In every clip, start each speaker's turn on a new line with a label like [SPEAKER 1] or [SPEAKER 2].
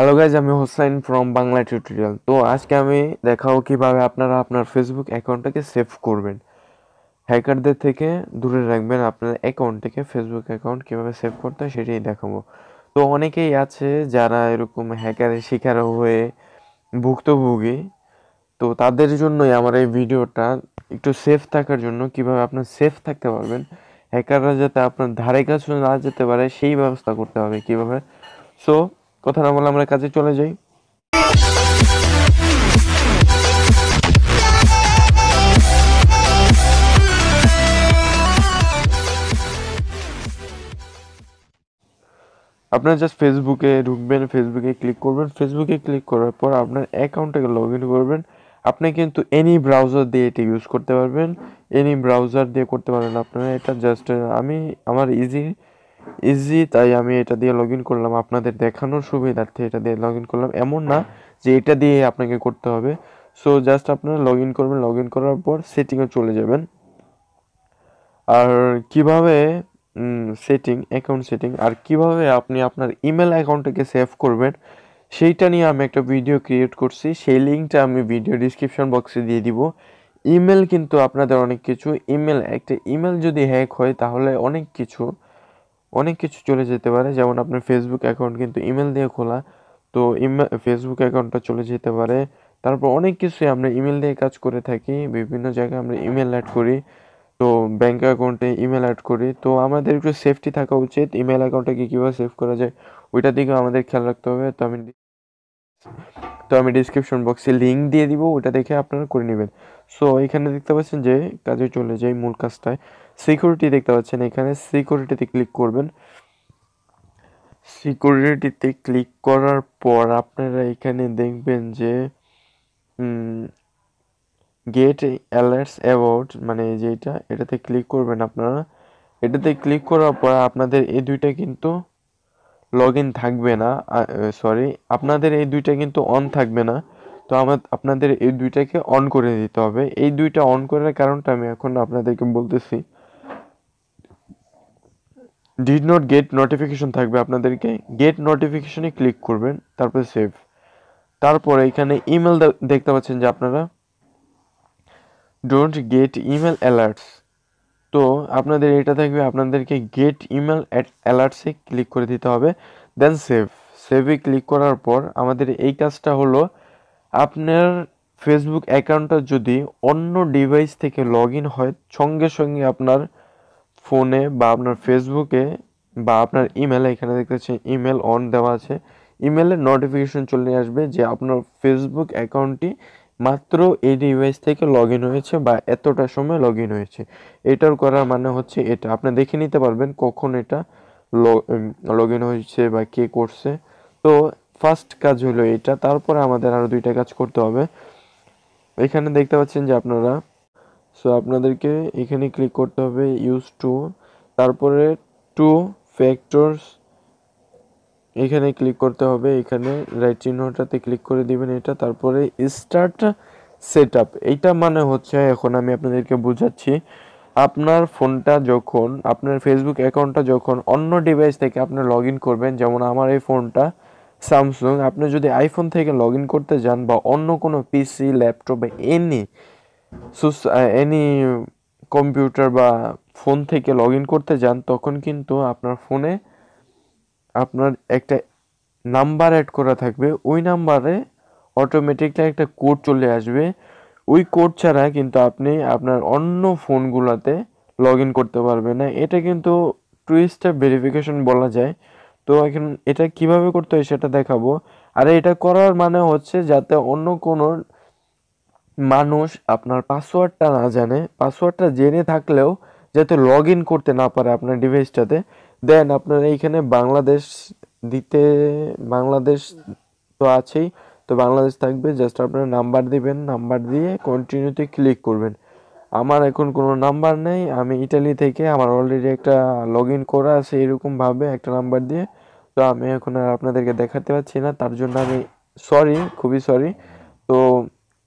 [SPEAKER 1] hello guys আমি Hossain from Bangla tutorial তো আজকে আমি দেখাবো কীভাবে আপনারা আপনার ফেসবুক অ্যাকাউন্টটাকে সেভ করবেন হ্যাকারদের থেকে দূরে রাখবেন আপনার অ্যাকাউন্ট থেকে ফেসবুক অ্যাকাউন্ট কীভাবে সেভ করতে হয় সেটাই দেখাবো তো অনেকেই আছে যারা এরকম হ্যাকারের শিকার হয়ে ভুক্তভোগী তো তাদের জন্যই আমার এই ভিডিওটা একটু সেফ থাকার জন্য কীভাবে আপনার সেফ থাকতে পারবেন হ্যাকাররা যাতে আপনার ধারে কাছে না যেতে পারে সেই ব্যবস্থা করতে হবে কীভাবে সো কথা না বলে আমরা কাজে চলে যাই আপনার জাস্ট ফেসবুকে ঢুকবেন ফেসবুকে ক্লিক করবেন ফেসবুকে ক্লিক করার পর আপনার অ্যাকাউন্টটাকে লগ ইন করবেন আপনি কিন্তু এনি ব্রাউজার দিয়ে এটা ইউজ করতে পারবেন এনি ব্রাউজার দিয়ে করতে পারবেন আপনারা এটা জাস্ট আমি আমার ইজি ইজি তাই আমি এটা দিয়ে লগ ইন করলাম আপনাদের দেখানোর সুবিধার্থে এটা দিয়ে লগ ইন করলাম এমন না যে এটা দিয়ে আপনাকে করতে হবে সো জাস্ট আপনারা লগ ইন করবেন লগ ইন করার পর সেটিংয়ে চলে যাবেন আর কিভাবে সেটিং অ্যাকাউন্ট সেটিং আর কিভাবে আপনি আপনার ইমেল অ্যাকাউন্টটাকে সেভ করবেন সেইটা নিয়ে আমি একটা ভিডিও ক্রিয়েট করছি সেই লিঙ্কটা আমি ভিডিও ডিসক্রিপশন বক্সে দিয়ে দিব ইমেল কিন্তু আপনাদের অনেক কিছু ইমেল একটা ইমেল যদি হ্যাক হয় তাহলে অনেক কিছু অনেক কিছু চলে যেতে পারে যেমন আপনার ফেসবুক অ্যাকাউন্ট কিন্তু ইমেল দিয়ে খোলা তো ফেসবুক অ্যাকাউন্টটা চলে যেতে পারে তারপর অনেক কিছুই আমরা ইমেল দিয়ে কাজ করে থাকি বিভিন্ন জায়গায় আমরা ইমেল অ্যাড করি তো ব্যাঙ্ক অ্যাকাউন্টে ইমেল অ্যাড করি তো আমাদের একটু সেফটি থাকা উচিত ইমেল অ্যাকাউন্টটাকে কীভাবে সেভ করা যায় ওইটার দিকেও আমাদের খেয়াল রাখতে হবে তো আমি তো আমি ডিসক্রিপশন বক্সে লিঙ্ক দিয়ে দিব ওটা দেখে আপনারা করে নেবেন সো এখানে দেখতে পাচ্ছেন যে কাজে চলে যাই মূল কাজটায় সিকিউরিটি দেখতে পাচ্ছেন এখানে সিকিউরিটিতে ক্লিক করবেন সিকিউরিটিতে ক্লিক করার পর আপনারা এখানে দেখবেন যে গেট অ্যালার্টস অ্যাওয়ার্ড মানে যেটা এটাতে ক্লিক করবেন আপনারা এটাতে ক্লিক করার পর আপনাদের এই দুইটা কিন্তু লগ ইন থাকবে না সরি আপনাদের এই দুইটা কিন্তু অন থাকবে না তো আমার আপনাদের এই দুইটাকে অন করে দিতে হবে এই দুইটা অন করার কারণটা আমি এখন আপনাদেরকে বলতেছি ডিড নট গেট নোটিফিকেশন থাকবে আপনাদেরকে গেট নোটিফিকেশনে ক্লিক করবেন তারপরে সেভ তারপরে এখানে ইমেল দেখতে পাচ্ছেন যে আপনারা ডোন্ট গেট ইমেল অ্যালার্টস তো আপনাদের এটা থাকবে আপনাদেরকে গেট ইমেল অ্যালার্টসে ক্লিক করে দিতে হবে দেন সেভ সেভে ক্লিক করার পর আমাদের এই কাজটা হলো আপনার ফেসবুক অ্যাকাউন্টটা যদি অন্য ডিভাইস থেকে লগ হয় সঙ্গে সঙ্গে আপনার ফোনে বা আপনার ফেসবুকে বা আপনার ইমেলে এখানে দেখতে পাচ্ছি ইমেল অন দেওয়া আছে ইমেলে নোটিফিকেশন চলে আসবে যে আপনার ফেসবুক অ্যাকাউন্টটি মাত্র এই ডিভাইস থেকে লগ ইন হয়েছে বা এতটা সময় লগ ইন হয়েছে এটার করার মানে হচ্ছে এটা আপনি দেখে নিতে পারবেন কখন এটা লগ ইন হয়েছে বা কে করছে তো ফার্স্ট কাজ হলো এটা তারপরে আমাদের আরও দুইটা কাজ করতে হবে এখানে দেখতে পাচ্ছেন যে আপনারা সো আপনাদেরকে এখানে ক্লিক করতে হবে ইউজ টু তারপরে টু ফ্যাক্টরস এখানে ক্লিক করতে হবে এখানে রাইট চিহ্নটাতে ক্লিক করে দিবেন এটা তারপরে স্টার্ট সেট আপ এইটা মানে হচ্ছে এখন আমি আপনাদেরকে বোঝাচ্ছি আপনার ফোনটা যখন আপনার ফেসবুক অ্যাকাউন্টটা যখন অন্য ডিভাইস থেকে আপনি লগ করবেন যেমন আমার এই ফোনটা স্যামসুং আপনি যদি আইফোন থেকে লগ করতে যান বা অন্য কোনো পিসি ল্যাপটপ বা এনি সুস এনি কম্পিউটার বা ফোন থেকে লগ ইন করতে যান তখন কিন্তু আপনার ফোনে আপনার একটা নাম্বার অ্যাড করা থাকবে ওই নাম্বারে অটোমেটিকলি একটা কোড চলে আসবে ওই কোড ছাড়া কিন্তু আপনি আপনার অন্য ফোনগুলোতে লগ ইন করতে পারবেন না এটা কিন্তু টু স্টেপ ভেরিফিকেশন বলা যায় তো এখন এটা কিভাবে করতে হয় সেটা দেখাবো আর এটা করার মানে হচ্ছে যাতে অন্য কোনো মানুষ আপনার পাসওয়ার্ডটা না জানে পাসওয়ার্ডটা জেনে থাকলেও যাতে লগ ইন করতে না পারে আপনার ডিভাইসটাতে দেন আপনার এইখানে বাংলাদেশ দিতে বাংলাদেশ তো আছেই তো বাংলাদেশ থাকবে জাস্ট আপনার নাম্বার দিবেন নাম্বার দিয়ে কন্টিনিউতে ক্লিক করবেন আমার এখন কোনো নাম্বার নেই আমি ইটালি থেকে আমার অলরেডি একটা লগ ইন করা আছে এরকমভাবে একটা নাম্বার দিয়ে তো আমি এখন আর আপনাদেরকে দেখাতে পারছি না তার জন্য আমি সরি খুবই সরি তো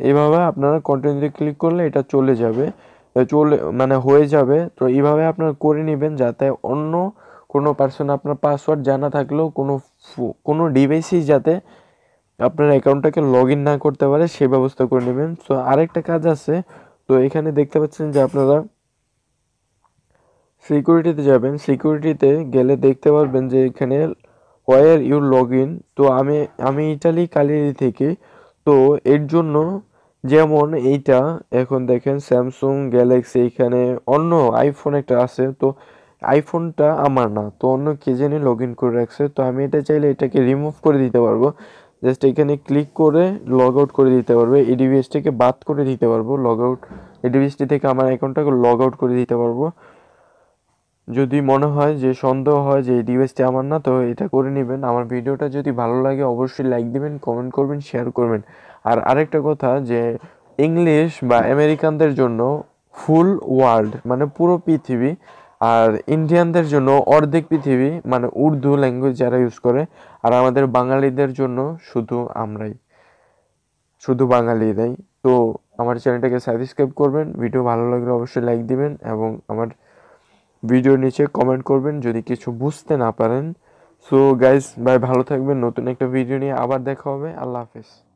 [SPEAKER 1] এইভাবে আপনারা কন্টিনিউতে ক্লিক করলে এটা চলে যাবে চলে মানে হয়ে যাবে তো এইভাবে আপনারা করে নেবেন যাতে অন্য কোনো পার্সন আপনার পাসওয়ার্ড জানা থাকলেও কোনো কোনো ডিভাইসই যাতে আপনার অ্যাকাউন্টটাকে লগ না করতে পারে সেই ব্যবস্থা করে নেবেন তো আরেকটা কাজ আছে তো এখানে দেখতে পাচ্ছেন যে আপনারা সিকিউরিটিতে যাবেন সিকিউরিটিতে গেলে দেখতে পারবেন যে এখানে ওয়ার ইউ লগ ইন তো আমি আমি ইটালি কালিরি থেকে তো এর জন্য যেমন এইটা এখন দেখেন স্যামসুং গ্যালাক্সি এখানে অন্য আইফোন একটা আছে তো আইফোনটা আমার না তো অন্য কে জেনে লগ ইন করে রাখছে তো আমি এটা চাইলে এটাকে রিমুভ করে দিতে পারবো জাস্ট এখানে ক্লিক করে লগ আউট করে দিতে পারবো এডিবিএসটিকে বাদ করে দিতে পারবো লগ আউট এডিভিএসটি থেকে আমার অ্যাকাউন্টটাকে লগ আউট করে দিতে পারবো যদি মনে হয় যে সন্দেহ হয় যে এডিভিএসটি আমার না তো এটা করে নেবেন আমার ভিডিওটা যদি ভালো লাগে অবশ্যই লাইক দিবেন কমেন্ট করবেন শেয়ার করবেন আর আরেকটা কথা যে ইংলিশ বা আমেরিকানদের জন্য ফুল ওয়ার্ল্ড মানে পুরো পৃথিবী আর ইন্ডিয়ানদের জন্য অর্ধেক পৃথিবী মানে উর্দু ল্যাঙ্গুয়েজ যারা ইউজ করে আর আমাদের বাঙালিদের জন্য শুধু আমরাই শুধু বাঙালিরাই তো আমার চ্যানেলটাকে সাবস্ক্রাইব করবেন ভিডিও ভালো লাগলে অবশ্যই লাইক দিবেন এবং আমার ভিডিওর নিচে কমেন্ট করবেন যদি কিছু বুঝতে না পারেন সো গাইজ ভাই ভালো থাকবেন নতুন একটা ভিডিও নিয়ে আবার দেখা হবে আল্লাহ হাফিজ